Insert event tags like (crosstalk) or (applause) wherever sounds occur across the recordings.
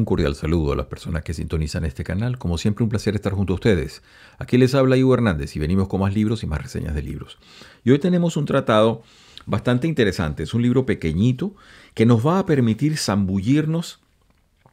Un cordial saludo a las personas que sintonizan este canal. Como siempre, un placer estar junto a ustedes. Aquí les habla Ivo Hernández y venimos con más libros y más reseñas de libros. Y hoy tenemos un tratado bastante interesante. Es un libro pequeñito que nos va a permitir zambullirnos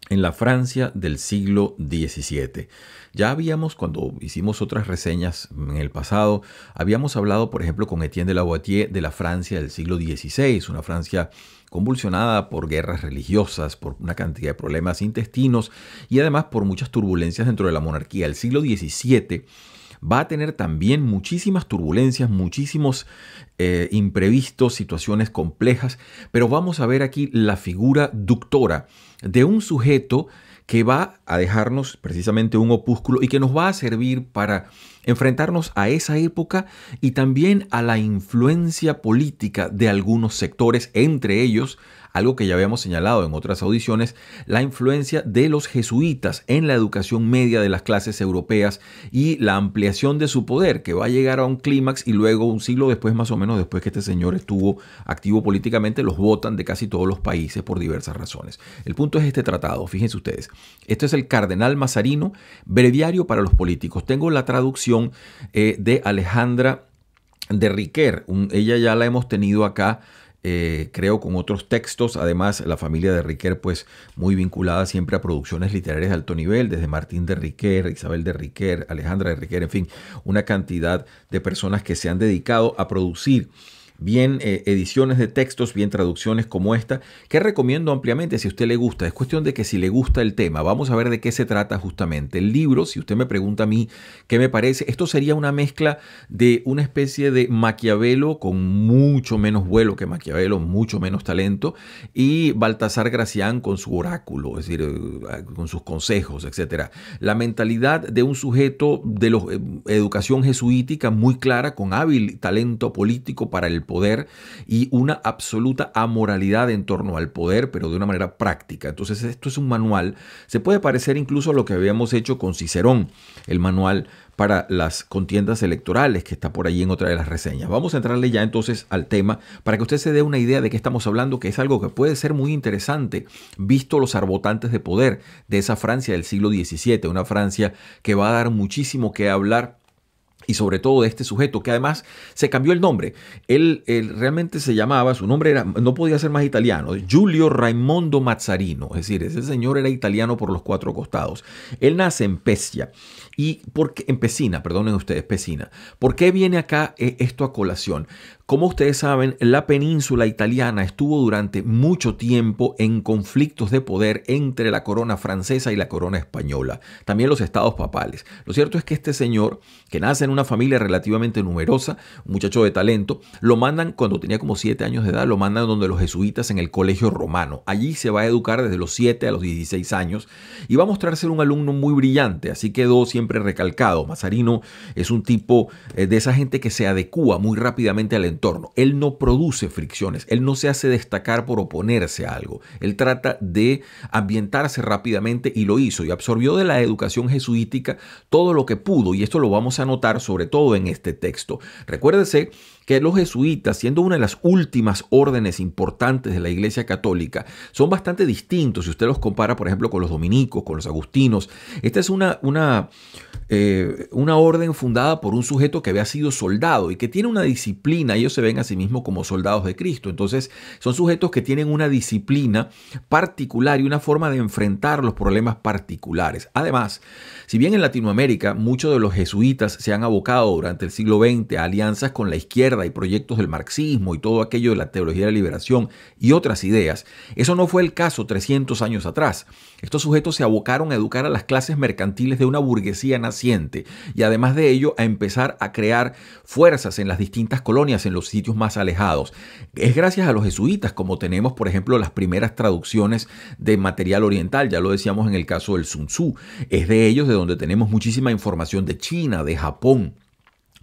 en la Francia del siglo XVII. Ya habíamos, cuando hicimos otras reseñas en el pasado, habíamos hablado, por ejemplo, con Etienne de la Boitier de la Francia del siglo XVI, una Francia convulsionada por guerras religiosas, por una cantidad de problemas intestinos y además por muchas turbulencias dentro de la monarquía. El siglo XVII va a tener también muchísimas turbulencias, muchísimos eh, imprevistos, situaciones complejas, pero vamos a ver aquí la figura ductora de un sujeto que va a dejarnos precisamente un opúsculo y que nos va a servir para enfrentarnos a esa época y también a la influencia política de algunos sectores, entre ellos algo que ya habíamos señalado en otras audiciones, la influencia de los jesuitas en la educación media de las clases europeas y la ampliación de su poder, que va a llegar a un clímax y luego un siglo después, más o menos después que este señor estuvo activo políticamente, los votan de casi todos los países por diversas razones. El punto es este tratado, fíjense ustedes. esto es el Cardenal Mazarino, breviario para los políticos. Tengo la traducción eh, de Alejandra de Riquer. ella ya la hemos tenido acá eh, creo, con otros textos. Además, la familia de Riquer, pues muy vinculada siempre a producciones literarias de alto nivel, desde Martín de Riquer, Isabel de Riquer, Alejandra de Riquer, en fin, una cantidad de personas que se han dedicado a producir bien eh, ediciones de textos, bien traducciones como esta, que recomiendo ampliamente si a usted le gusta. Es cuestión de que si le gusta el tema, vamos a ver de qué se trata justamente. El libro, si usted me pregunta a mí qué me parece, esto sería una mezcla de una especie de Maquiavelo con mucho menos vuelo que Maquiavelo, mucho menos talento, y Baltasar Gracián con su oráculo, es decir, eh, con sus consejos, etc. La mentalidad de un sujeto de los, eh, educación jesuítica muy clara, con hábil talento político para el poder y una absoluta amoralidad en torno al poder, pero de una manera práctica. Entonces esto es un manual, se puede parecer incluso a lo que habíamos hecho con Cicerón, el manual para las contiendas electorales que está por ahí en otra de las reseñas. Vamos a entrarle ya entonces al tema para que usted se dé una idea de qué estamos hablando, que es algo que puede ser muy interesante, visto los arbotantes de poder de esa Francia del siglo XVII, una Francia que va a dar muchísimo que hablar y sobre todo de este sujeto, que además se cambió el nombre. Él, realmente se llamaba, su nombre era, no podía ser más italiano, Giulio Raimondo Mazzarino, es decir, ese señor era italiano por los cuatro costados. Él nace en Pescia ¿Y por qué? perdonen ustedes, Pesina. ¿Por qué viene acá eh, esto a colación? Como ustedes saben, la península italiana estuvo durante mucho tiempo en conflictos de poder entre la corona francesa y la corona española, también los estados papales. Lo cierto es que este señor, que nace en una familia relativamente numerosa, un muchacho de talento, lo mandan cuando tenía como 7 años de edad, lo mandan donde los jesuitas en el colegio romano. Allí se va a educar desde los 7 a los 16 años y va a mostrarse un alumno muy brillante, así quedó siempre siempre recalcado, Mazarino es un tipo eh, de esa gente que se adecúa muy rápidamente al entorno. Él no produce fricciones, él no se hace destacar por oponerse a algo. Él trata de ambientarse rápidamente y lo hizo y absorbió de la educación jesuítica todo lo que pudo y esto lo vamos a notar sobre todo en este texto. Recuérdese que los jesuitas, siendo una de las últimas órdenes importantes de la Iglesia Católica, son bastante distintos si usted los compara, por ejemplo, con los dominicos, con los agustinos. Esta es una, una, eh, una orden fundada por un sujeto que había sido soldado y que tiene una disciplina, ellos se ven a sí mismos como soldados de Cristo, entonces son sujetos que tienen una disciplina particular y una forma de enfrentar los problemas particulares. Además, si bien en Latinoamérica muchos de los jesuitas se han abocado durante el siglo XX a alianzas con la izquierda y proyectos del marxismo y todo aquello de la teología de la liberación y otras ideas, eso no fue el caso 300 años atrás. Estos sujetos se abocaron a educar a las clases mercantiles de una burguesía naciente y además de ello a empezar a crear fuerzas en las distintas colonias en los sitios más alejados. Es gracias a los jesuitas como tenemos, por ejemplo, las primeras traducciones de material oriental, ya lo decíamos en el caso del Sun Tzu. Es de ellos de donde tenemos muchísima información de China, de Japón,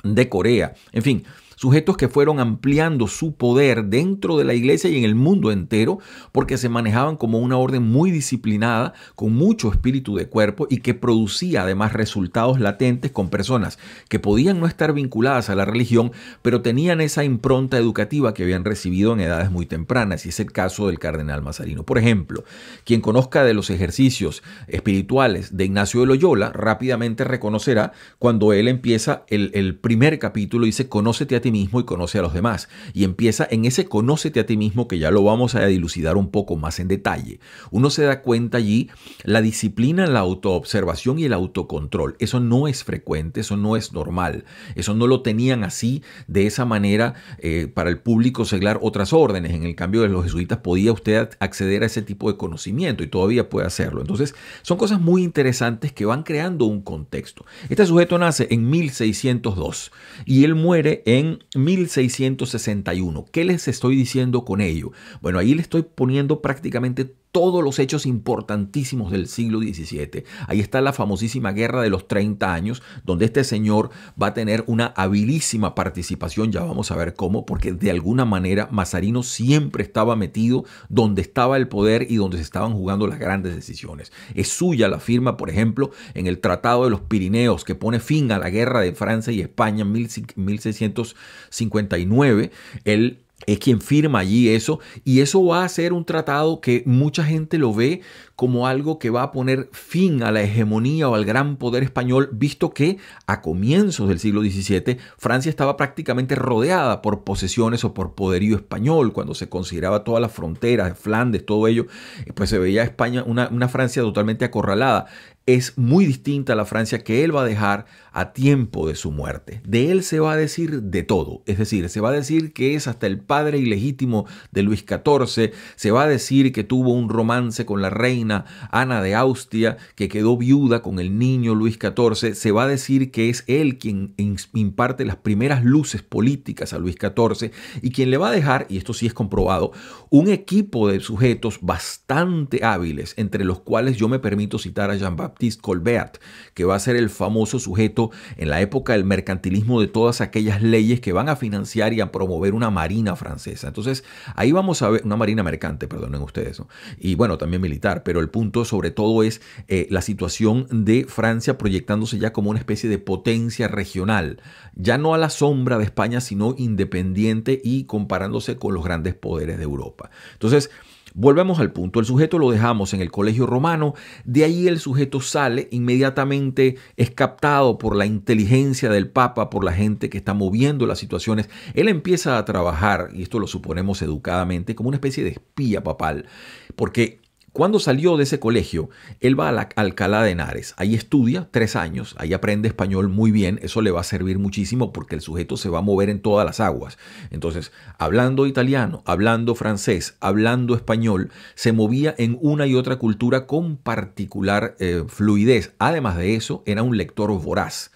de Corea, en fin, sujetos que fueron ampliando su poder dentro de la iglesia y en el mundo entero, porque se manejaban como una orden muy disciplinada, con mucho espíritu de cuerpo y que producía además resultados latentes con personas que podían no estar vinculadas a la religión, pero tenían esa impronta educativa que habían recibido en edades muy tempranas, y es el caso del cardenal Mazarino. Por ejemplo, quien conozca de los ejercicios espirituales de Ignacio de Loyola, rápidamente reconocerá cuando él empieza el, primer capítulo, y dice, conócete a ti mismo y conoce a los demás. Y empieza en ese conócete a ti mismo que ya lo vamos a dilucidar un poco más en detalle. Uno se da cuenta allí la disciplina, la autoobservación y el autocontrol. Eso no es frecuente, eso no es normal. Eso no lo tenían así, de esa manera, eh, para el público seglar otras órdenes. En el cambio de los jesuitas podía usted acceder a ese tipo de conocimiento y todavía puede hacerlo. Entonces, son cosas muy interesantes que van creando un contexto. Este sujeto nace en 1602 y él muere en 1661. ¿Qué les estoy diciendo con ello? Bueno, ahí le estoy poniendo prácticamente todos los hechos importantísimos del siglo XVII. Ahí está la famosísima Guerra de los 30 años, donde este señor va a tener una habilísima participación, ya vamos a ver cómo, porque de alguna manera Mazarino siempre estaba metido donde estaba el poder y donde se estaban jugando las grandes decisiones. Es suya la firma, por ejemplo, en el Tratado de los Pirineos, que pone fin a la Guerra de Francia y España en 1659. Él es quien firma allí eso y eso va a ser un tratado que mucha gente lo ve como algo que va a poner fin a la hegemonía o al gran poder español, visto que a comienzos del siglo XVII Francia estaba prácticamente rodeada por posesiones o por poderío español, cuando se consideraba todas las fronteras, Flandes, todo ello, eh, pues se veía España, una, una Francia totalmente acorralada es muy distinta a la Francia que él va a dejar a tiempo de su muerte. De él se va a decir de todo, es decir, se va a decir que es hasta el padre ilegítimo de Luis XIV, se va a decir que tuvo un romance con la reina Ana de Austria, que quedó viuda con el niño Luis XIV, se va a decir que es él quien imparte las primeras luces políticas a Luis XIV y quien le va a dejar, y esto sí es comprobado, un equipo de sujetos bastante hábiles, entre los cuales yo me permito citar a Jean-Baptiste baptiste Colbert, que va a ser el famoso sujeto en la época del mercantilismo de todas aquellas leyes que van a financiar y a promover una marina francesa. Entonces, ahí vamos a ver, una marina mercante, perdonen ustedes, y bueno, también militar, pero el punto sobre todo es eh, la situación de Francia proyectándose ya como una especie de potencia regional, ya no a la sombra de España, sino independiente y comparándose con los grandes poderes de Europa. Entonces, Volvemos al punto, el sujeto lo dejamos en el colegio romano, de ahí el sujeto sale, inmediatamente es captado por la inteligencia del Papa, por la gente que está moviendo las situaciones, él empieza a trabajar, y esto lo suponemos educadamente, como una especie de espía papal, porque cuando salió de ese colegio, él va a la Alcalá de Henares. Ahí estudia tres años, ahí aprende español muy bien. Eso le va a servir muchísimo porque el sujeto se va a mover en todas las aguas. Entonces, hablando italiano, hablando francés, hablando español, se movía en una y otra cultura con particular eh, fluidez. Además de eso, era un lector voraz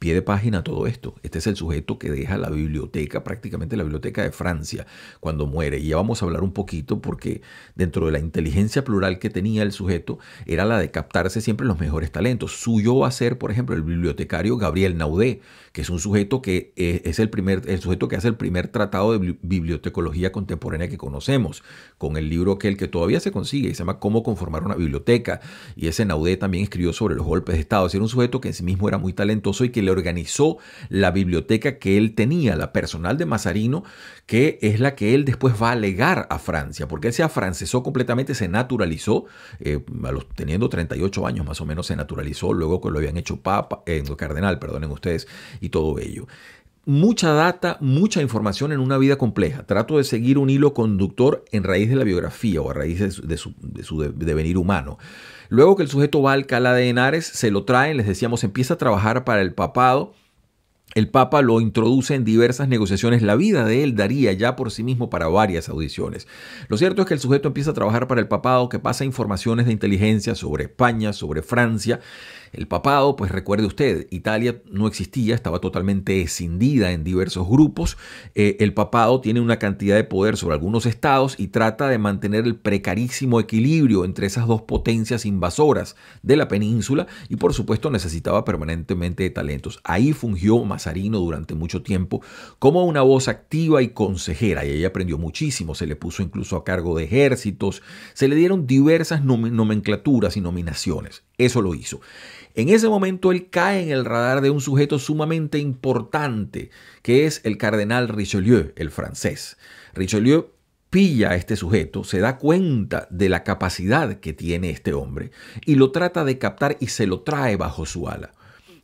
pie de página todo esto. Este es el sujeto que deja la biblioteca, prácticamente la biblioteca de Francia, cuando muere. Y ya vamos a hablar un poquito porque dentro de la inteligencia plural que tenía el sujeto era la de captarse siempre los mejores talentos. Suyo va a ser, por ejemplo, el bibliotecario Gabriel Naudé, que es un sujeto que eh, es el, primer, el sujeto que hace el primer tratado de bibliotecología contemporánea que conocemos, con el libro que el que todavía se consigue, se llama Cómo conformar una biblioteca, y ese Naudé también escribió sobre los golpes de Estado, es decir, un sujeto que en sí mismo era muy talentoso y que le organizó la biblioteca que él tenía, la personal de Mazarino, que es la que él después va a alegar a Francia, porque él se afrancesó completamente, se naturalizó, eh, teniendo 38 años más o menos, se naturalizó, luego que lo habían hecho papa, en eh, cardenal, perdonen ustedes, y todo ello. Mucha data, mucha información en una vida compleja. Trato de seguir un hilo conductor en raíz de la biografía o a raíz de su, devenir humano. Luego que el sujeto va al Cala de Henares, se lo traen, les decíamos, empieza a trabajar para el papado. El Papa lo introduce en diversas negociaciones. La vida de él daría ya por sí mismo para varias audiciones. Lo cierto es que el sujeto empieza a trabajar para el papado, que pasa informaciones de inteligencia sobre España, sobre Francia, el papado, pues recuerde usted, Italia no existía, estaba totalmente escindida en diversos grupos. Eh, el papado tiene una cantidad de poder sobre algunos estados y trata de mantener el precarísimo equilibrio entre esas dos potencias invasoras de la península y por supuesto necesitaba permanentemente de talentos. Ahí fungió Mazarino durante mucho tiempo como una voz activa y consejera y ahí aprendió muchísimo, se le puso incluso a cargo de ejércitos, se le dieron diversas nomenclaturas y nominaciones. Eso lo hizo. En ese momento él cae en el radar de un sujeto sumamente importante, que es el cardenal Richelieu, el francés. Richelieu pilla a este sujeto, se da cuenta de la capacidad que tiene este hombre y lo trata de captar y se lo trae bajo su ala.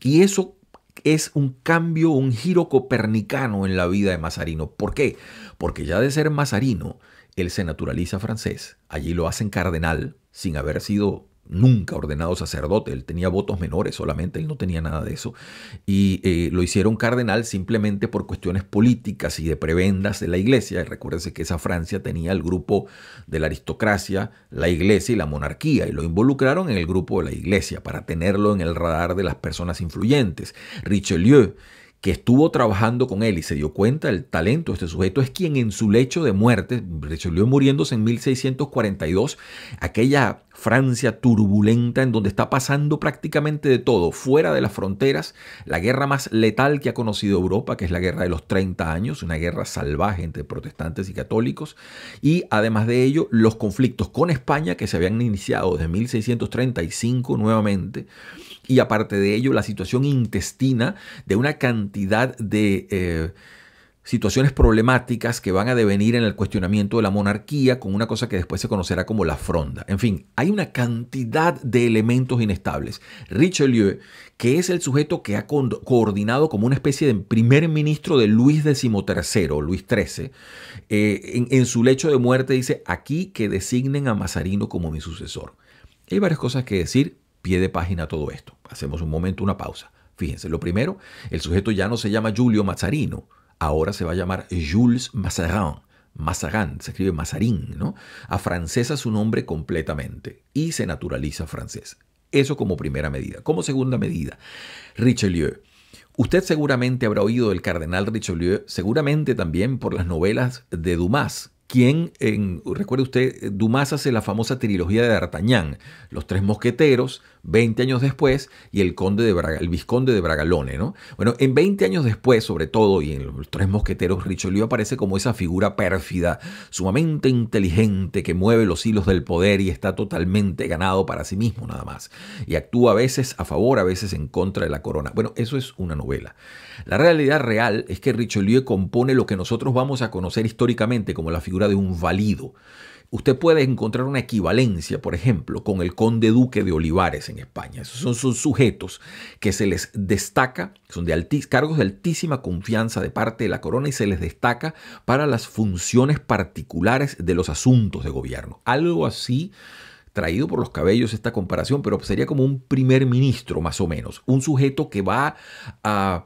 Y eso es un cambio, un giro copernicano en la vida de Mazarino. ¿Por qué? Porque ya de ser Mazarino, él se naturaliza francés, allí lo hacen cardenal sin haber sido nunca ordenado sacerdote, él tenía votos menores solamente, él no tenía nada de eso. Y eh, lo hicieron cardenal simplemente por cuestiones políticas y de prebendas de la iglesia. Y recuérdense que esa Francia tenía el grupo de la aristocracia, la iglesia y la monarquía, y lo involucraron en el grupo de la iglesia para tenerlo en el radar de las personas influyentes. Richelieu que estuvo trabajando con él y se dio cuenta del talento de este sujeto, es quien en su lecho de muerte, Richelieu muriéndose en 1642, aquella Francia turbulenta en donde está pasando prácticamente de todo, fuera de las fronteras, la guerra más letal que ha conocido Europa, que es la guerra de los 30 años, una guerra salvaje entre protestantes y católicos, y además de ello los conflictos con España que se habían iniciado desde 1635 nuevamente, y aparte de ello la situación intestina de una cantidad de... Eh, situaciones problemáticas que van a devenir en el cuestionamiento de la monarquía con una cosa que después se conocerá como la fronda. En fin, hay una cantidad de elementos inestables. Richelieu, que es el sujeto que ha coordinado como una especie de primer ministro de Luis XIII, Luis XIII, eh, en, su lecho de muerte dice, aquí que designen a Mazarino como mi sucesor. Hay varias cosas que decir, pie de página todo esto. Hacemos un momento, una pausa. Fíjense, lo primero, el sujeto ya no se llama Julio Mazarino ahora se va a llamar Jules Mazarin. Mazarin, se escribe Mazarin, ¿no? A francesa su nombre completamente y se naturaliza francés. Eso como primera medida. Como segunda medida, Richelieu. Usted seguramente habrá oído del cardenal Richelieu, seguramente también por las novelas de Dumas, quien, en, recuerde usted, Dumas hace la famosa trilogía de D'Artagnan, Los Tres Mosqueteros, 20 años después, y el, conde de el Vizconde de Bragalone. ¿no? Bueno, en 20 años después, sobre todo, y en Los Tres Mosqueteros, Richelieu aparece como esa figura pérfida, sumamente inteligente, que mueve los hilos del poder y está totalmente ganado para sí mismo nada más, y actúa a veces a favor, a veces en contra de la corona. Bueno, eso es una novela. La realidad real es que Richelieu compone lo que nosotros vamos a conocer históricamente como la figura de un valido. Usted puede encontrar una equivalencia, por ejemplo, con el conde duque de Olivares en España. Esos son, sujetos que se les destaca, son de cargos de altísima confianza de parte de la corona y se les destaca para las funciones particulares de los asuntos de gobierno. Algo así traído por los cabellos esta comparación, pero sería como un primer ministro más o menos, un sujeto que va a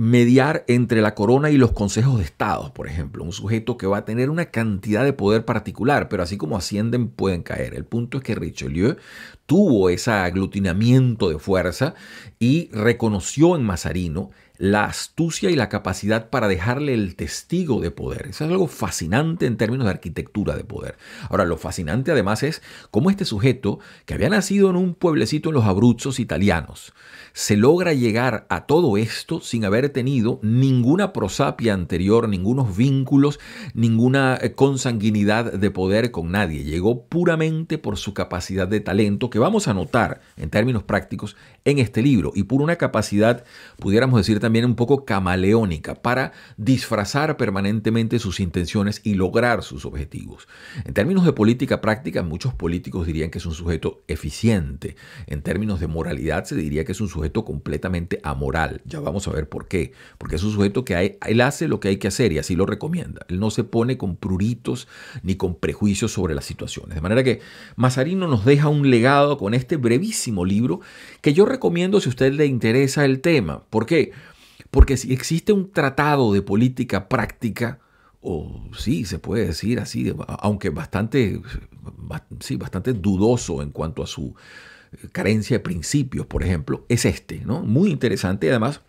mediar entre la corona y los consejos de Estado, por ejemplo, un sujeto que va a tener una cantidad de poder particular, pero así como ascienden pueden caer. El punto es que Richelieu tuvo ese aglutinamiento de fuerza y reconoció en Mazarino la astucia y la capacidad para dejarle el testigo de poder. Eso es algo fascinante en términos de arquitectura de poder. Ahora, lo fascinante además es cómo este sujeto, que había nacido en un pueblecito en los Abruzos italianos, se logra llegar a todo esto sin haber tenido ninguna prosapia anterior, ningunos vínculos, ninguna eh, consanguinidad de poder con nadie. Llegó puramente por su capacidad de talento, que vamos a notar en términos prácticos en este libro, y por una capacidad, pudiéramos decir también, también un poco camaleónica para disfrazar permanentemente sus intenciones y lograr sus objetivos. En términos de política práctica, muchos políticos dirían que es un sujeto eficiente. En términos de moralidad, se diría que es un sujeto completamente amoral. Ya vamos a ver por qué. Porque es un sujeto que él hace lo que hay que hacer y así lo recomienda. Él no se pone con pruritos ni con prejuicios sobre las situaciones. De manera que Mazarino nos deja un legado con este brevísimo libro que yo recomiendo si a usted le interesa el tema. ¿Por qué? Porque si existe un tratado de política práctica, o sí, se puede decir así, aunque bastante, sí, bastante dudoso en cuanto a su eh, carencia de principios, por ejemplo, es este, ¿no? Muy interesante además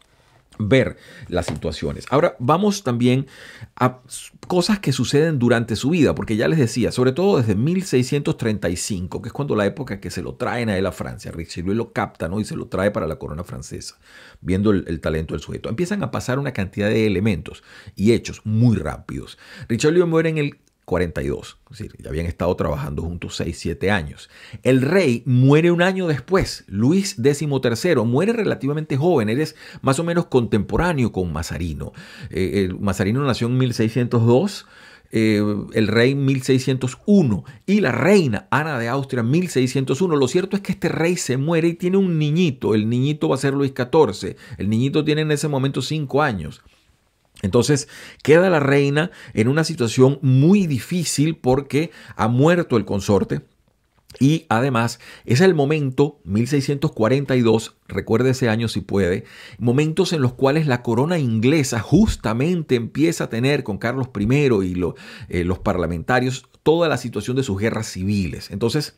ver las situaciones. Ahora vamos también a cosas que suceden durante su vida, porque ya les decía, sobre todo desde 1635, que es cuando la época que se lo traen a él a Francia, Richelieu lo capta ¿no? y se lo trae para la corona francesa, viendo el, el talento del sujeto. Empiezan a pasar una cantidad de elementos y hechos muy rápidos. Richelieu muere en el 42 Es decir, habían estado trabajando juntos 6, 7 años. El rey muere un año después. Luis XIII muere relativamente joven. Eres más o menos contemporáneo con Mazarino. Eh, eh, Mazarino nació en 1602. Eh, el rey 1601 y la reina Ana de Austria 1601. Lo cierto es que este rey se muere y tiene un niñito. El niñito va a ser Luis XIV. El niñito tiene en ese momento cinco años. Entonces queda la reina en una situación muy difícil porque ha muerto el consorte. Y además es el momento, 1642, recuerde ese año si puede, momentos en los cuales la corona inglesa justamente empieza a tener con Carlos I y eh, los parlamentarios toda la situación de sus guerras civiles. Entonces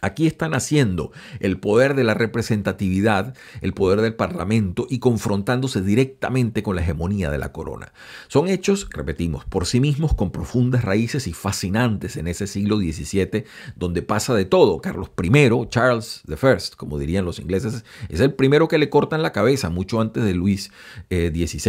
Aquí están haciendo el poder de la representatividad, el poder del parlamento y confrontándose directamente con la hegemonía de la corona. Son hechos, repetimos, por sí mismos con profundas raíces y fascinantes en ese siglo XVII donde pasa de todo. Carlos I, Charles I, como dirían los ingleses, es el primero que le cortan la cabeza mucho antes de Luis XVI,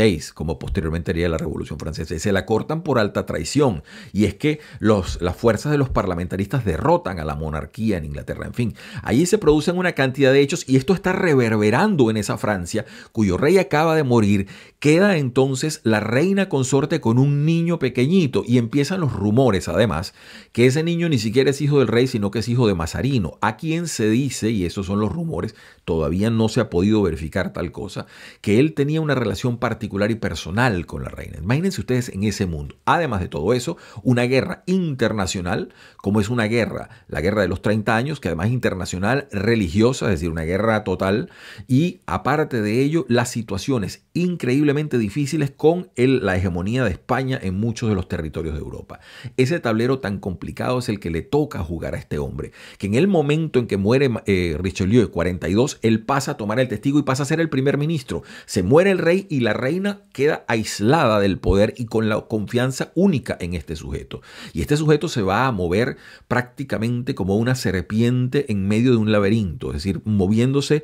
eh, como posteriormente haría la Revolución Francesa. Y se la cortan por alta traición. Y es que las fuerzas de los parlamentaristas derrotan a la monarquía en Inglaterra, en fin. Allí se producen una cantidad de hechos y esto está reverberando en esa Francia, cuyo rey acaba de morir. Queda entonces la reina consorte con un niño pequeñito y empiezan los rumores, además, que ese niño ni siquiera es hijo del rey, sino que es hijo de Mazarino, a quien se dice, y esos son los rumores, todavía no se ha podido verificar tal cosa, que él tenía una relación particular y personal con la reina. Imagínense ustedes en ese mundo. Además de todo eso, una guerra internacional, como es una guerra, la guerra de los 30 años, años, que además internacional, religiosa, es decir, una guerra total, y aparte de ello, las situaciones increíblemente difíciles con la hegemonía de España en muchos de los territorios de Europa. Ese tablero tan complicado es el que le toca jugar a este hombre, que en el momento en que muere eh, Richelieu Richelieu, 42, él pasa a tomar el testigo y pasa a ser el primer ministro. Se muere el rey y la reina queda aislada del poder y con la confianza única en este sujeto. Y este sujeto se va a mover prácticamente como una serpiente en medio de un laberinto, es decir, moviéndose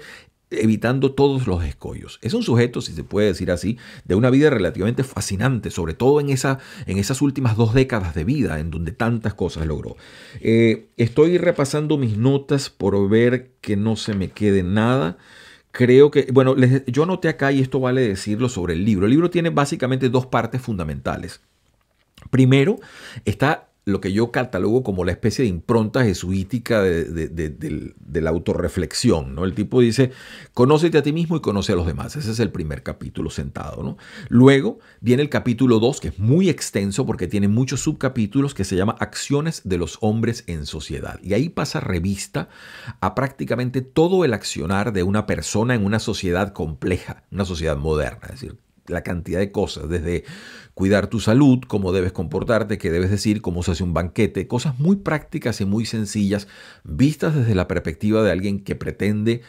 evitando todos los escollos. Es un sujeto, si se puede decir así, de una vida relativamente fascinante, sobre todo en, esa, en esas últimas dos décadas de vida, en donde tantas cosas logró. Eh, estoy repasando mis notas por ver que no se me quede nada. Creo que, bueno, yo noté acá, y esto vale decirlo sobre el libro, el libro tiene básicamente dos partes fundamentales. Primero, está lo que yo catalogo como la especie de impronta jesuítica de, la autorreflexión. ¿no? El tipo dice, conócete a ti mismo y conoce a los demás. Ese es el primer capítulo sentado. ¿no? Luego viene el capítulo 2, que es muy extenso porque tiene muchos subcapítulos, que se llama Acciones de los hombres en sociedad. Y ahí pasa revista a prácticamente todo el accionar de una persona en una sociedad compleja, una sociedad moderna. Es decir, la cantidad de cosas, desde cuidar tu salud, cómo debes comportarte, qué debes decir, cómo se hace un banquete, cosas muy prácticas y muy sencillas vistas desde la perspectiva de alguien que pretende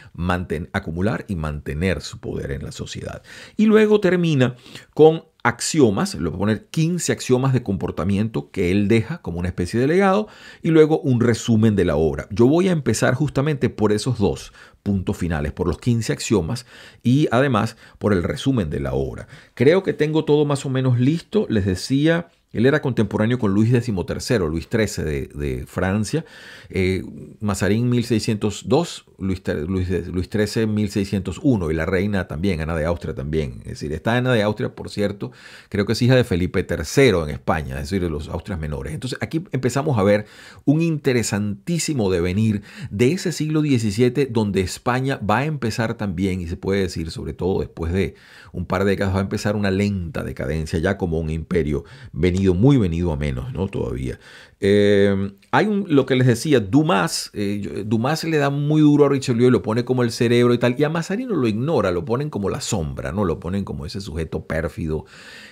acumular y mantener su poder en la sociedad. Y luego termina con axiomas, le voy a poner 15 axiomas de comportamiento que él deja como una especie de legado y luego un resumen de la obra. Yo voy a empezar justamente por esos dos puntos finales, por los 15 axiomas y además por el resumen de la obra. Creo que tengo todo más o menos listo Listo, les decía él era contemporáneo con Luis XIII, Luis XIII de, Francia, eh, Mazarín 1602, Luis, XIII 1601 y la reina también, Ana de Austria también. Es decir, está Ana de Austria, por cierto, creo que es hija de Felipe III en España, es decir, de los Austrias menores. Entonces aquí empezamos a ver un interesantísimo devenir de ese siglo XVII donde España va a empezar también, y se puede decir sobre todo después de un par de décadas, va a empezar una lenta decadencia ya como un imperio venido muy venido a menos, ¿no? Todavía. Em, hay un, lo que les decía, Dumas, Dumas eh, Dumas le da muy duro a Richelieu, lo pone como el cerebro y tal, y a Mazarino lo ignora, lo ponen como la sombra, ¿no? Lo ponen como ese sujeto pérfido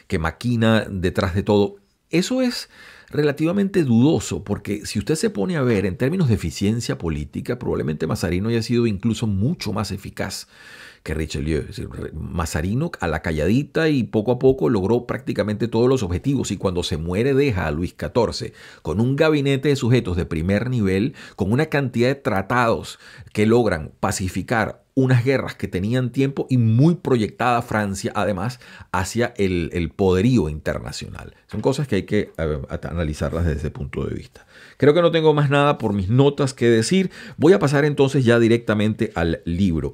que maquina detrás de todo. Eso es relativamente dudoso, porque si usted se pone a ver en términos de eficiencia política, probablemente Mazarino haya sido incluso mucho más eficaz que Richelieu. Mazarino a la calladita y poco a poco logró prácticamente todos los objetivos y cuando se muere deja a Luis XIV con un gabinete de sujetos de primer nivel, con una cantidad de tratados que logran pacificar unas guerras que tenían tiempo y muy proyectada Francia además hacia el, poderío internacional. Son cosas que hay que eh, analizarlas desde ese punto de vista. Creo que no tengo más nada por mis notas que decir. Voy a pasar entonces ya directamente al libro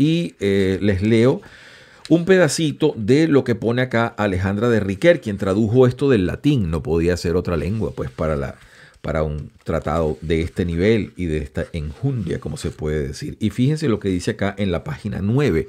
y eh, les leo un pedacito de lo que pone acá Alejandra de Riquer, quien tradujo esto del latín, no podía ser otra lengua, pues para la, para un tratado de este nivel y de esta enjundia, como se puede decir. Y fíjense lo que dice acá en la página 9,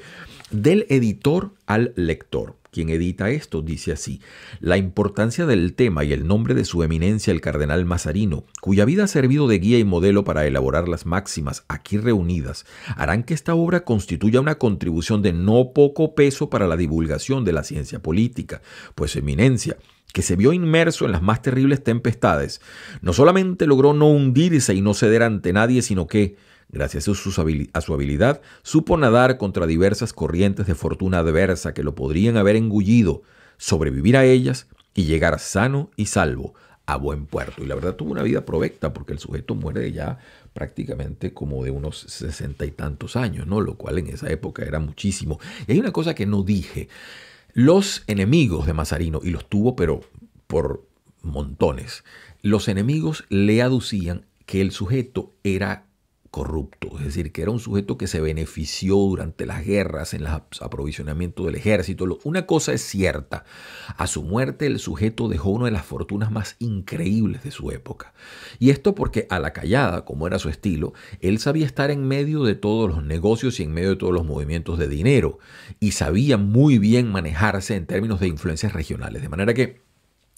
del editor al lector quien edita esto, dice así, la importancia del tema y el nombre de su eminencia el cardenal Mazarino, cuya vida ha servido de guía y modelo para elaborar las máximas aquí reunidas, harán que esta obra constituya una contribución de no poco peso para la divulgación de la ciencia política, pues su eminencia que se vio inmerso en las más terribles tempestades, no solamente logró no hundirse y no ceder ante nadie, sino que, Gracias a su habilidad, supo nadar contra diversas corrientes de fortuna adversa que lo podrían haber engullido, sobrevivir a ellas y llegar sano y salvo a buen puerto. Y la verdad tuvo una vida provecta porque el sujeto muere ya prácticamente como de unos sesenta y tantos años, ¿no? Lo cual en esa época era muchísimo. Y hay una cosa que no dije. Los enemigos de Mazarino, y los tuvo pero por montones, los enemigos le aducían que el sujeto era corrupto, es decir, que era un sujeto que se benefició durante las guerras, en los aprovisionamiento del ejército. Una cosa es cierta, a su muerte el sujeto dejó una de las fortunas más increíbles de su época. Y esto porque a la callada, como era su estilo, él sabía estar en medio de todos los negocios y en medio de todos los movimientos de dinero, y sabía muy bien manejarse en términos de influencias regionales, de manera que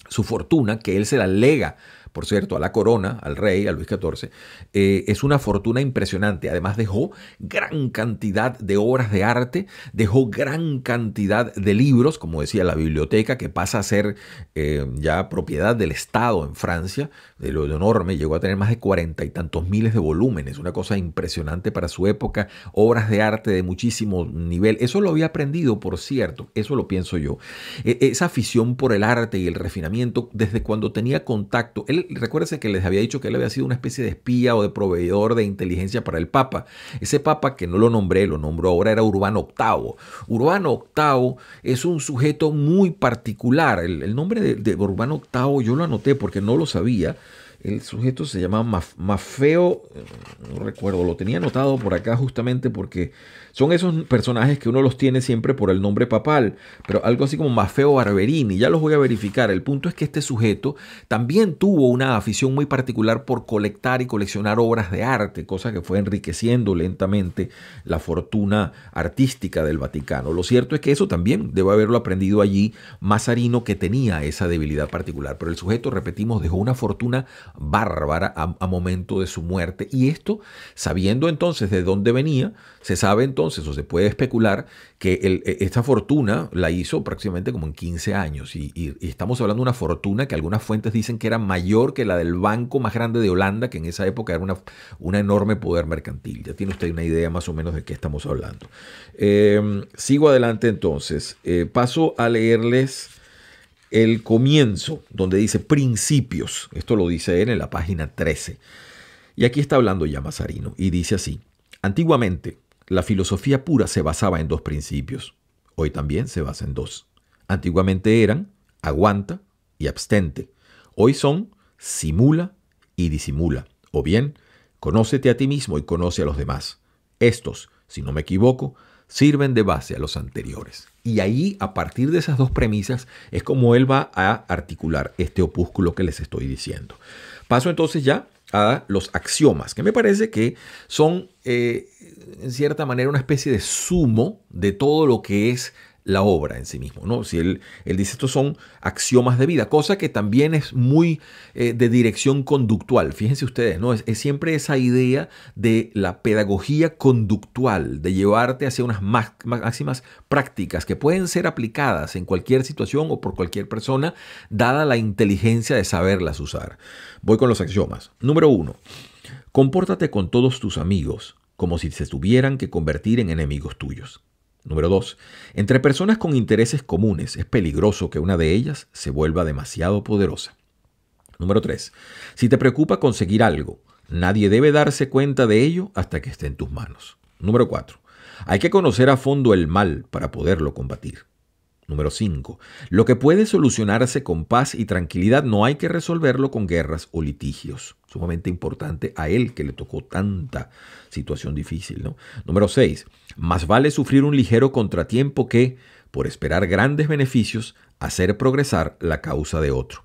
su fortuna, que él se la lega por cierto, a la corona, al rey, a Luis XIV, eh, es una fortuna impresionante. Además dejó gran cantidad de obras de arte, dejó gran cantidad de libros, como decía la biblioteca, que pasa a ser eh, ya propiedad del Estado en Francia, de lo enorme, llegó a tener más de cuarenta y tantos miles de volúmenes, una cosa impresionante para su época, obras de arte de muchísimo nivel. Eso lo había aprendido, por cierto, eso lo pienso yo. E, esa afición por el arte y el refinamiento desde cuando tenía contacto, él recuérdense que les había dicho que él había sido una especie de espía o de proveedor de inteligencia para el Papa. Ese Papa, que no lo nombré, lo nombró ahora, era Urbano VIII. Urbano VIII es un sujeto muy particular. El, nombre de, Urbano VIII yo lo anoté porque no lo sabía. El sujeto se llamaba Mafeo, eh, no recuerdo, lo tenía anotado por acá justamente porque son esos personajes que uno los tiene siempre por el nombre papal, pero algo así como Mafeo Barberini, ya los voy a verificar. El punto es que este sujeto también tuvo una afición muy particular por colectar y coleccionar obras de arte, cosa que fue enriqueciendo lentamente la fortuna artística del Vaticano. Lo cierto es que eso también debe haberlo aprendido allí Mazarino, que tenía esa debilidad particular, pero el sujeto, repetimos, dejó una fortuna bárbara a, a momento de su muerte, y esto, sabiendo entonces de dónde venía, se sabe entonces entonces, se puede especular, que e, esta fortuna la hizo prácticamente como en 15 años. Y, estamos hablando de una fortuna que algunas fuentes dicen que era mayor que la del banco más grande de Holanda, que en esa época era una, una enorme poder mercantil. Ya tiene usted una idea más o menos de qué estamos hablando. Em, sigo adelante entonces. Eh, paso a leerles el comienzo, donde dice principios. Esto lo dice él en la página 13. Y aquí está hablando ya Mazarino y dice así. Antiguamente, la filosofía pura se basaba en dos principios. Hoy también se basa en dos. Antiguamente eran aguanta y abstente. Hoy son simula y disimula. O bien, conócete a ti mismo y conoce a los demás. Estos, si no me equivoco, sirven de base a los anteriores. Y ahí, a partir de esas dos premisas, es como él va a articular este opúsculo que les estoy diciendo. Paso entonces ya a los axiomas, que me parece que son, eh, en cierta manera, una especie de sumo de todo lo que es la obra en sí mismo. ¿no? Si él, él dice estos son axiomas de vida, cosa que también es muy eh, de dirección conductual. Fíjense ustedes, ¿no? Es, es, siempre esa idea de la pedagogía conductual, de llevarte hacia unas máximas prácticas que pueden ser aplicadas en cualquier situación o por cualquier persona, dada la inteligencia de saberlas usar. Voy con los axiomas. Número uno, compórtate con todos tus amigos como si se tuvieran que convertir en enemigos tuyos. Número 2. Entre personas con intereses comunes es peligroso que una de ellas se vuelva demasiado poderosa. Número 3. Si te preocupa conseguir algo, nadie debe darse cuenta de ello hasta que esté en tus manos. Número 4. Hay que conocer a fondo el mal para poderlo combatir. Número 5. Lo que puede solucionarse con paz y tranquilidad no hay que resolverlo con guerras o litigios sumamente importante a él que le tocó tanta situación difícil. ¿no? Número 6. Más vale sufrir un ligero contratiempo que, por esperar grandes beneficios, hacer progresar la causa de otro.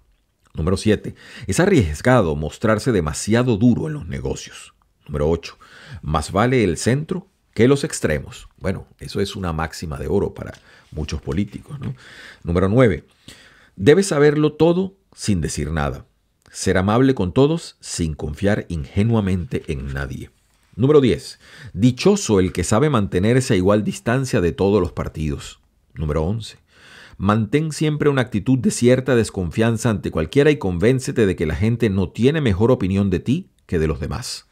Número 7. Es arriesgado mostrarse demasiado duro en los negocios. Número 8. Más vale el centro que los extremos. Bueno, eso es una máxima de oro para muchos políticos. Número 9. Debes saberlo todo sin decir nada. Ser amable con todos sin confiar ingenuamente en nadie. Número 10. Dichoso el que sabe mantenerse a igual distancia de todos los partidos. Número 11. Mantén siempre una actitud de cierta desconfianza ante cualquiera y convéncete de que la gente no tiene mejor opinión de ti que de los demás.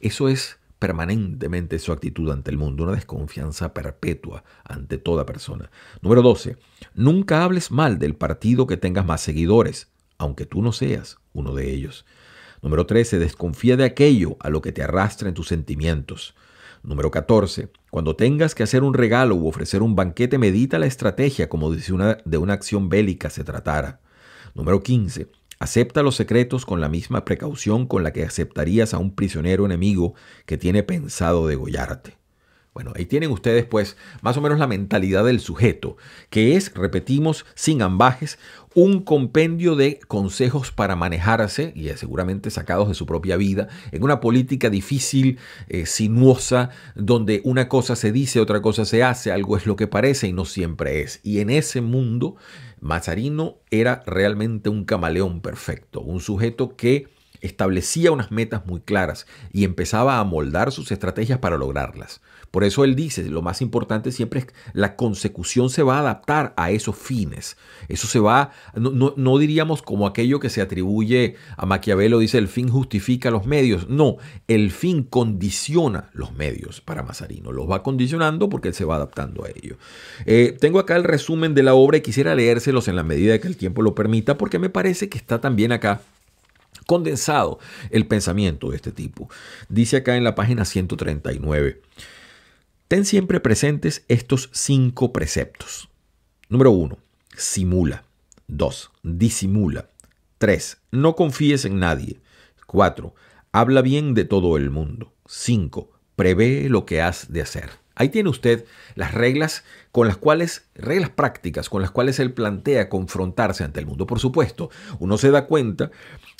Eso es permanentemente su actitud ante el mundo, una desconfianza perpetua ante toda persona. Número 12. Nunca hables mal del partido que tengas más seguidores, aunque tú no seas uno de ellos. Número 13. Desconfía de aquello a lo que te arrastra en tus sentimientos. Número 14. Cuando tengas que hacer un regalo u ofrecer un banquete, medita la estrategia como si de una acción bélica se tratara. Número 15. Acepta los secretos con la misma precaución con la que aceptarías a un prisionero enemigo que tiene pensado degollarte. Bueno, ahí tienen ustedes pues más o menos la mentalidad del sujeto, que es, repetimos, sin ambajes, un compendio de consejos para manejarse, y seguramente sacados de su propia vida, en una política difícil, eh, sinuosa, donde una cosa se dice, otra cosa se hace, algo es lo que parece y no siempre es. Y en ese mundo, Mazarino era realmente un camaleón perfecto, un sujeto que establecía unas metas muy claras y empezaba a moldar sus estrategias para lograrlas. Por eso él dice, lo más importante siempre es que la consecución se va a adaptar a esos fines. Eso se va, no, diríamos como aquello que se atribuye a Maquiavelo, dice el fin justifica los medios. No, el fin condiciona los medios para Mazarino. Los va condicionando porque él se va adaptando a ello. Eh, tengo acá el resumen de la obra y quisiera leérselos en la medida que el tiempo lo permita porque me parece que está también acá condensado el pensamiento de este tipo. Dice acá en la página 139. Ten siempre presentes estos cinco preceptos. Número 1. Simula. 2. Disimula. 3. No confíes en nadie. 4. Habla bien de todo el mundo. 5. Prevé lo que has de hacer. Ahí tiene usted las reglas con las cuales reglas prácticas con las cuales él plantea confrontarse ante el mundo. Por supuesto, uno se da cuenta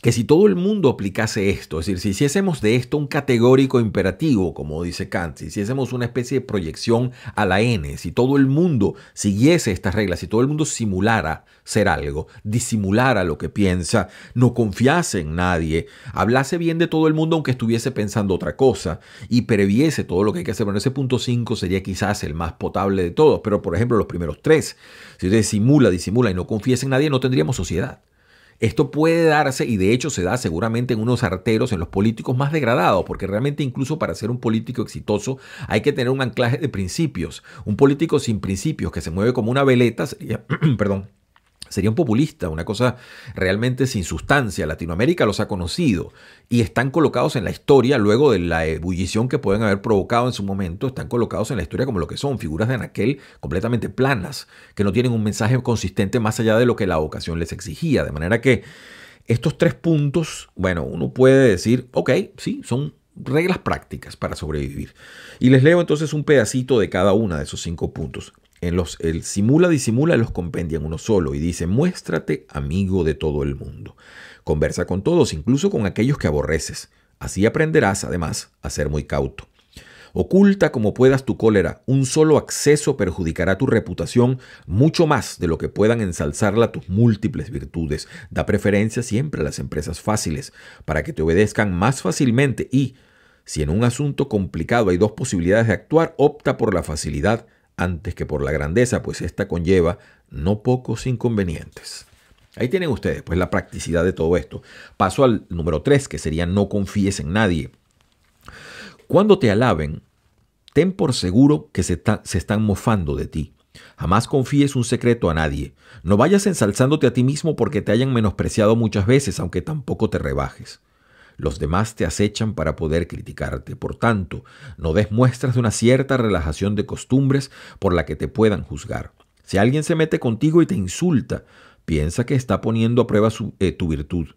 que si todo el mundo aplicase esto, es decir, si hiciésemos de esto un categórico imperativo, como dice Kant, si hiciésemos una especie de proyección a la n, si todo el mundo siguiese estas reglas, si todo el mundo simulara ser algo, disimulara lo que piensa, no confiase en nadie, hablase bien de todo el mundo aunque estuviese pensando otra cosa y previese todo lo que hay que hacer, bueno, ese punto 5 sería quizás el más potable de todos, pero por ejemplo los primeros Número tres. Si usted simula, disimula y no confiesa en nadie, no tendríamos sociedad. Esto puede darse y de hecho se da seguramente en unos arteros, en los políticos más degradados, porque realmente incluso para ser un político exitoso hay que tener un anclaje de principios. Un político sin principios que se mueve como una veleta (clears throat) perdón, Sería un populista, una cosa realmente sin sustancia. Latinoamérica los ha conocido y están colocados en la historia, luego de la ebullición que pueden haber provocado en su momento, están colocados en la historia como lo que son, figuras de aquel completamente planas, que no tienen un mensaje consistente más allá de lo que la vocación les exigía. De manera que estos tres puntos, bueno, uno puede decir, ok, sí, son reglas prácticas para sobrevivir. Y les leo entonces un pedacito de cada una de esos cinco puntos en los, el simula, disimula, los compendia en uno solo y dice, muéstrate amigo de todo el mundo. Conversa con todos, incluso con aquellos que aborreces. Así aprenderás, además, a ser muy cauto. Oculta como puedas tu cólera. Un solo acceso perjudicará tu reputación mucho más de lo que puedan ensalzarla tus múltiples virtudes. Da preferencia siempre a las empresas fáciles, para que te obedezcan más fácilmente y, si en un asunto complicado hay dos posibilidades de actuar, opta por la facilidad antes que por la grandeza, pues esta conlleva no pocos inconvenientes. Ahí tienen ustedes, pues la practicidad de todo esto. Paso al número 3, que sería no confíes en nadie. Cuando te alaben, ten por seguro que se, se están mofando de ti. Jamás confíes un secreto a nadie. No vayas ensalzándote a ti mismo porque te hayan menospreciado muchas veces, aunque tampoco te rebajes. Los demás te acechan para poder criticarte. Por tanto, no des muestras de una cierta relajación de costumbres por la que te puedan juzgar. Si alguien se mete contigo y te insulta, piensa que está poniendo a prueba eh, tu virtud.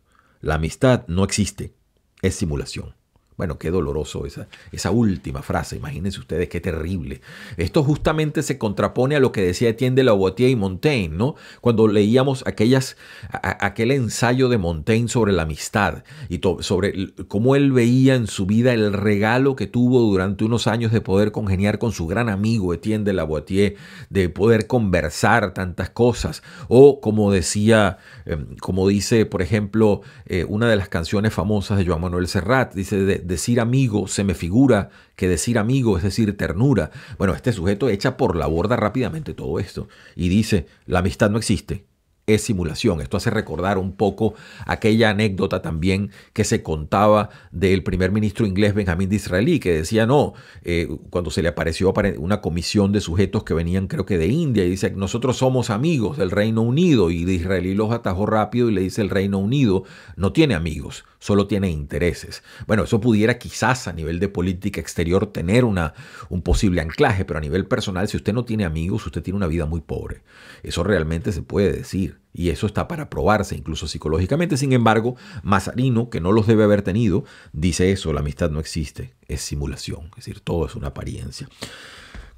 La amistad no existe, es simulación. Bueno, qué doloroso esa, esa última frase, imagínense ustedes qué terrible. Esto justamente se contrapone a lo que decía Etienne de Lavoitier y Montaigne, ¿no? Cuando leíamos aquellas, aquel ensayo de Montaigne sobre la amistad y sobre cómo él veía en su vida el regalo que tuvo durante unos años de poder congeniar con su gran amigo Etienne de Lavoitier, de poder conversar tantas cosas, o como decía, em, como dice, por ejemplo, eh, una de las canciones famosas de Joan Manuel Serrat, dice de decir amigo se me figura que decir amigo es decir ternura. Bueno, este sujeto echa por la borda rápidamente todo esto y dice, la amistad no existe, es simulación. Esto hace recordar un poco aquella anécdota también que se contaba del primer ministro inglés Benjamín Disraeli, que decía, no, eh, cuando se le apareció una comisión de sujetos que venían creo que de India, y dice, nosotros somos amigos del Reino Unido, y Disraeli los atajó rápido y le dice, el Reino Unido no tiene amigos, solo tiene intereses. Bueno, eso pudiera quizás a nivel de política exterior tener una, un posible anclaje, pero a nivel personal, si usted no tiene amigos, usted tiene una vida muy pobre. Eso realmente se puede decir. Y eso está para probarse, incluso psicológicamente. Sin embargo, Mazarino, que no los debe haber tenido, dice eso, la amistad no existe, es simulación, es decir, todo es una apariencia.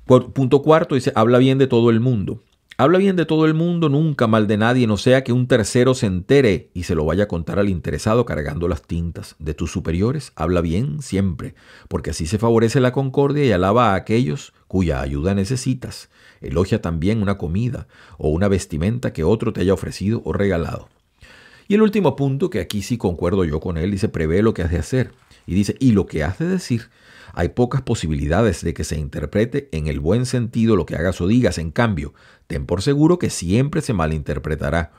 Punto cuarto dice, habla bien de todo el mundo. Habla bien de todo el mundo, nunca mal de nadie, no sea que un tercero se entere y se lo vaya a contar al interesado cargando las tintas. De tus superiores, habla bien siempre, porque así se favorece la concordia y alaba a aquellos cuya ayuda necesitas. Elogia también una comida o una vestimenta que otro te haya ofrecido o regalado. Y el último punto, que aquí sí concuerdo yo con él, dice, prevé lo que has de hacer. Y dice, y lo que has de decir. Hay pocas posibilidades de que se interprete en el buen sentido lo que hagas o digas. En cambio, ten por seguro que siempre se malinterpretará.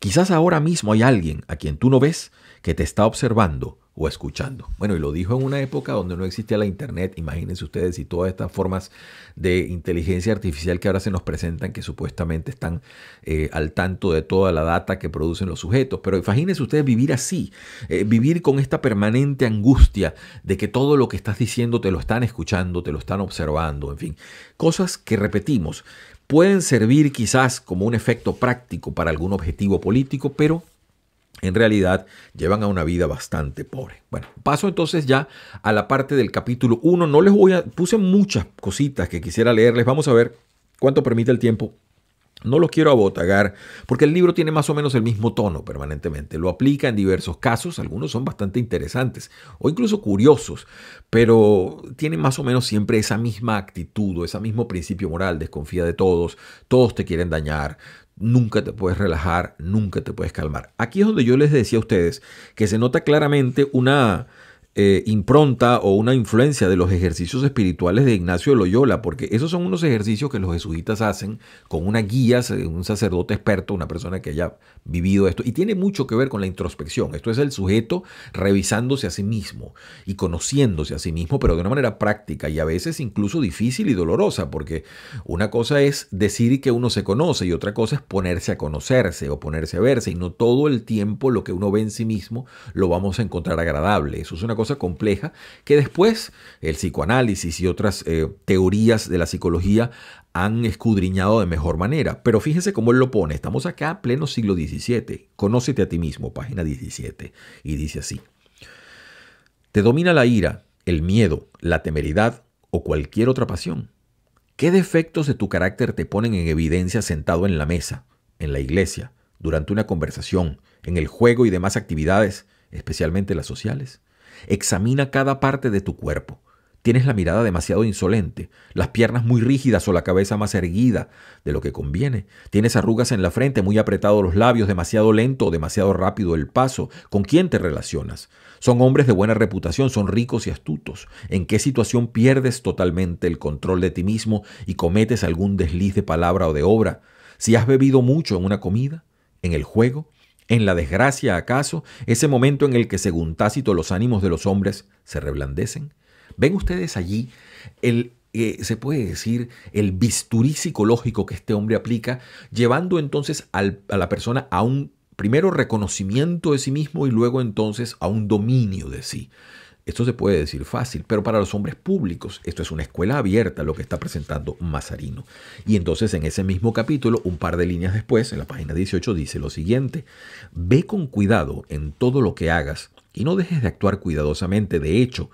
Quizás ahora mismo hay alguien a quien tú no ves que te está observando o escuchando. Bueno, y lo dijo en una época donde no existía la Internet, imagínense ustedes, y todas estas formas de inteligencia artificial que ahora se nos presentan, que supuestamente están eh, al tanto de toda la data que producen los sujetos. Pero imagínense ustedes vivir así, eh, vivir con esta permanente angustia de que todo lo que estás diciendo te lo están escuchando, te lo están observando, en fin, cosas que repetimos. Pueden servir quizás como un efecto práctico para algún objetivo político, pero en realidad llevan a una vida bastante pobre. Bueno, paso entonces ya a la parte del capítulo 1. No les voy a... Puse muchas cositas que quisiera leerles. Vamos a ver cuánto permite el tiempo. No lo quiero abotagar porque el libro tiene más o menos el mismo tono permanentemente. Lo aplica en diversos casos, algunos son bastante interesantes o incluso curiosos, pero tiene más o menos siempre esa misma actitud o ese mismo principio moral. Desconfía de todos, todos te quieren dañar, nunca te puedes relajar, nunca te puedes calmar. Aquí es donde yo les decía a ustedes que se nota claramente una eh, impronta o una influencia de los ejercicios espirituales de Ignacio Loyola, porque esos son unos ejercicios que los jesuitas hacen con una guía, un sacerdote experto, una persona que haya vivido esto, y tiene mucho que ver con la introspección. Esto es el sujeto revisándose a sí mismo y conociéndose a sí mismo, pero de una manera práctica y a veces incluso difícil y dolorosa, porque una cosa es decir que uno se conoce y otra cosa es ponerse a conocerse o ponerse a verse, y no todo el tiempo lo que uno ve en sí mismo lo vamos a encontrar agradable. Eso es una cosa cosa compleja que después el psicoanálisis y otras eh, teorías de la psicología han escudriñado de mejor manera. Pero fíjense cómo él lo pone. Estamos acá, pleno siglo XVII. Conócete a ti mismo, página 17. Y dice así. Te domina la ira, el miedo, la temeridad o cualquier otra pasión. ¿Qué defectos de tu carácter te ponen en evidencia sentado en la mesa, en la iglesia, durante una conversación, en el juego y demás actividades, especialmente las sociales? Examina cada parte de tu cuerpo. Tienes la mirada demasiado insolente, las piernas muy rígidas o la cabeza más erguida de lo que conviene. Tienes arrugas en la frente, muy apretados los labios, demasiado lento o demasiado rápido el paso. ¿Con quién te relacionas? Son hombres de buena reputación, son ricos y astutos. ¿En qué situación pierdes totalmente el control de ti mismo y cometes algún desliz de palabra o de obra? Si has bebido mucho en una comida, en el juego, en la desgracia acaso, ese momento en el que según Tácito los ánimos de los hombres se reblandecen? ¿Ven ustedes allí el, eh, se puede decir, el bisturí psicológico que este hombre aplica, llevando entonces a la persona a un primero reconocimiento de sí mismo y luego entonces a un dominio de sí? Esto se puede decir fácil, pero para los hombres públicos esto es una escuela abierta lo que está presentando Mazarino. Y entonces en ese mismo capítulo, un par de líneas después, en la página 18, dice lo siguiente, ve con cuidado en todo lo que hagas y no dejes de actuar cuidadosamente. De hecho,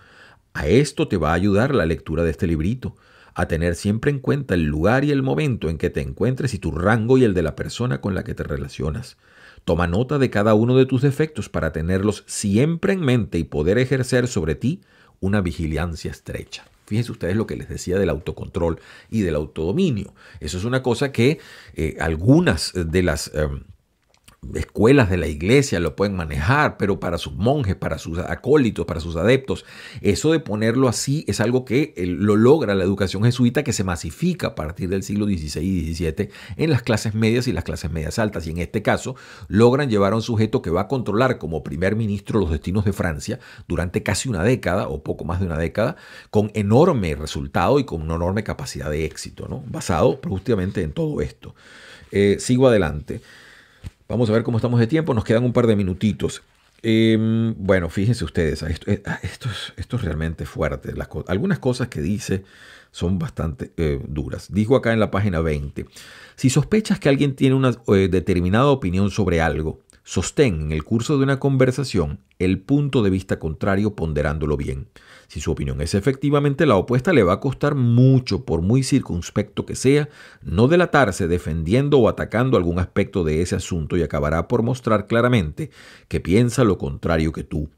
a esto te va a ayudar la lectura de este librito, a tener siempre en cuenta el lugar y el momento en que te encuentres y tu rango y el de la persona con la que te relacionas. Toma nota de cada uno de tus defectos para tenerlos siempre en mente y poder ejercer sobre ti una vigilancia estrecha. Fíjense ustedes lo que les decía del autocontrol y del autodominio. Eso es una cosa que eh, algunas de las... Em, escuelas de la iglesia lo pueden manejar, pero para sus monjes, para sus acólitos, para sus adeptos, eso de ponerlo así es algo que lo logra la educación jesuita que se masifica a partir del siglo XVI y XVII en las clases medias y las clases medias altas. Y en este caso logran llevar a un sujeto que va a controlar como primer ministro los destinos de Francia durante casi una década o poco más de una década, con enorme resultado y con una enorme capacidad de éxito, ¿no? basado justamente en todo esto. Eh, sigo adelante. Vamos a ver cómo estamos de tiempo, nos quedan un par de minutitos. Em, bueno, fíjense ustedes, esto, eh, ah, es, esto realmente fuerte. algunas cosas que dice son bastante eh, duras. Dijo acá en la página 20, si sospechas que alguien tiene una eh, determinada opinión sobre algo, Sostén en el curso de una conversación el punto de vista contrario ponderándolo bien. Si su opinión es efectivamente la opuesta, le va a costar mucho, por muy circunspecto que sea, no delatarse defendiendo o atacando algún aspecto de ese asunto y acabará por mostrar claramente que piensa lo contrario que tú.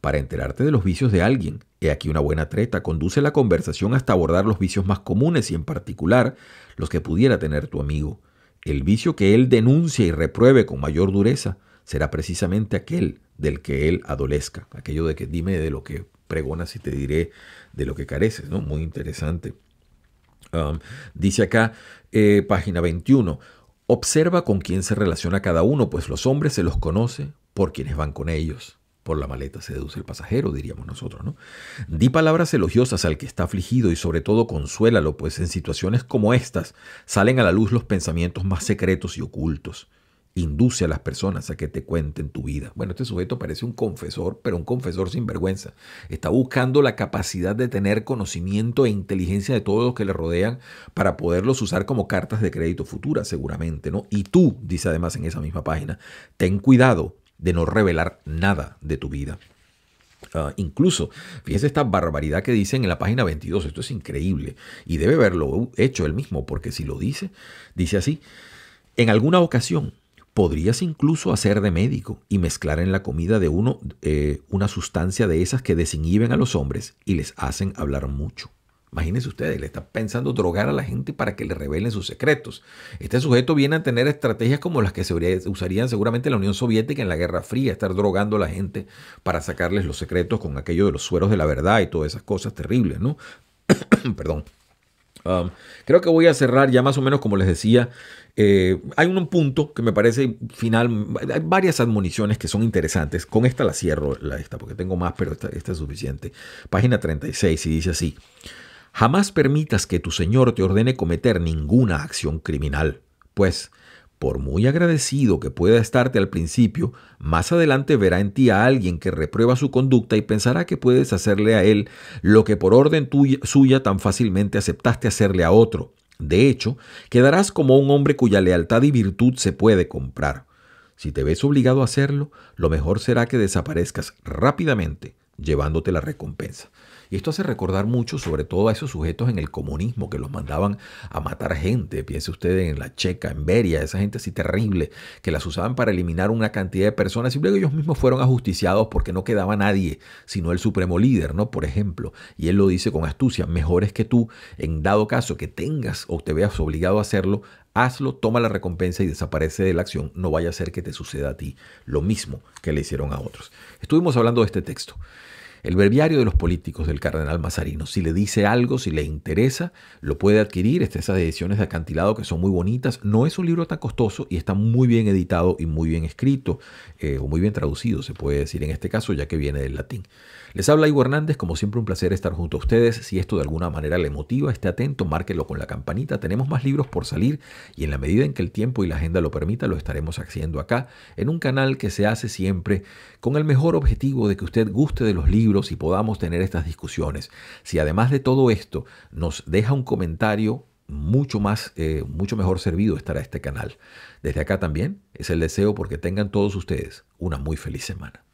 Para enterarte de los vicios de alguien, he aquí una buena treta, conduce la conversación hasta abordar los vicios más comunes y en particular los que pudiera tener tu amigo. El vicio que él denuncia y repruebe con mayor dureza será precisamente aquel del que él adolezca, aquello de que dime de lo que pregonas y te diré de lo que careces, ¿no? Muy interesante. Um, dice acá, eh, página 21, observa con quién se relaciona cada uno, pues los hombres se los conoce por quienes van con ellos. Por la maleta se deduce el pasajero, diríamos nosotros, ¿no? Di palabras elogiosas al que está afligido y sobre todo consuélalo, pues en situaciones como estas salen a la luz los pensamientos más secretos y ocultos. Induce a las personas a que te cuenten tu vida. Bueno, este sujeto parece un confesor, pero un confesor sin vergüenza. Está buscando la capacidad de tener conocimiento e inteligencia de todos los que le rodean para poderlos usar como cartas de crédito futuras, seguramente, ¿no? Y tú, dice además en esa misma página, ten cuidado de no revelar nada de tu vida. Ah, incluso, fíjese esta barbaridad que dicen en la página 22, esto es increíble y debe haberlo hecho él mismo, porque si lo dice, dice así, en alguna ocasión podrías incluso hacer de médico y mezclar en la comida de uno eh, una sustancia de esas que desinhiben a los hombres y les hacen hablar mucho. Imagínense ustedes, le está pensando drogar a la gente para que le revelen sus secretos. Este sujeto viene a tener estrategias como las que se usarían seguramente la Unión Soviética en la Guerra Fría, estar drogando a la gente para sacarles los secretos con aquello de los sueros de la verdad y todas esas cosas terribles, ¿no? (coughs) Perdón. Um, creo que voy a cerrar ya más o menos como les decía. Eh, hay un punto que me parece final, hay varias admoniciones que son interesantes. Con esta la cierro, esta, porque tengo más, pero esta, esta es suficiente. Página 36 y dice así. Jamás permitas que tu Señor te ordene cometer ninguna acción criminal, pues, por muy agradecido que pueda estarte al principio, más adelante verá en ti a alguien que reprueba su conducta y pensará que puedes hacerle a él lo que por orden suya tan fácilmente aceptaste hacerle a otro. De hecho, quedarás como un hombre cuya lealtad y virtud se puede comprar. Si te ves obligado a hacerlo, lo mejor será que desaparezcas rápidamente, llevándote la recompensa. Y esto hace recordar mucho sobre todo a esos sujetos en el comunismo que los mandaban a matar gente. Piense usted en la Checa, en Beria, esa gente así terrible, que las usaban para eliminar una cantidad de personas. Y luego ellos mismos fueron ajusticiados porque no quedaba nadie, sino el supremo líder, ¿no? Por ejemplo. Y él lo dice con astucia, mejor es que tú, en dado caso que tengas o te veas obligado a hacerlo, hazlo, toma la recompensa y desaparece de la acción, no vaya a ser que te suceda a ti lo mismo que le hicieron a otros. Estuvimos hablando de este texto. El breviario de los políticos del cardenal Mazarino, si le dice algo, si le interesa, lo puede adquirir. Estas esas ediciones de acantilado que son muy bonitas. No es un libro tan costoso y está muy bien editado y muy bien escrito, eh, o muy bien traducido, se puede decir en este caso, ya que viene del latín. Les habla Ivo Hernández, como siempre un placer estar junto a ustedes. Si esto de alguna manera le motiva, esté atento, márquelo con la campanita. Tenemos más libros por salir y en la medida en que el tiempo y la agenda lo permita, lo estaremos haciendo acá, en un canal que se hace siempre con el mejor objetivo de que usted guste de los libros y podamos tener estas discusiones. Si además de todo esto nos deja un comentario, mucho más, eh, mucho mejor servido estará este canal. Desde acá también es el deseo porque tengan todos ustedes una muy feliz semana.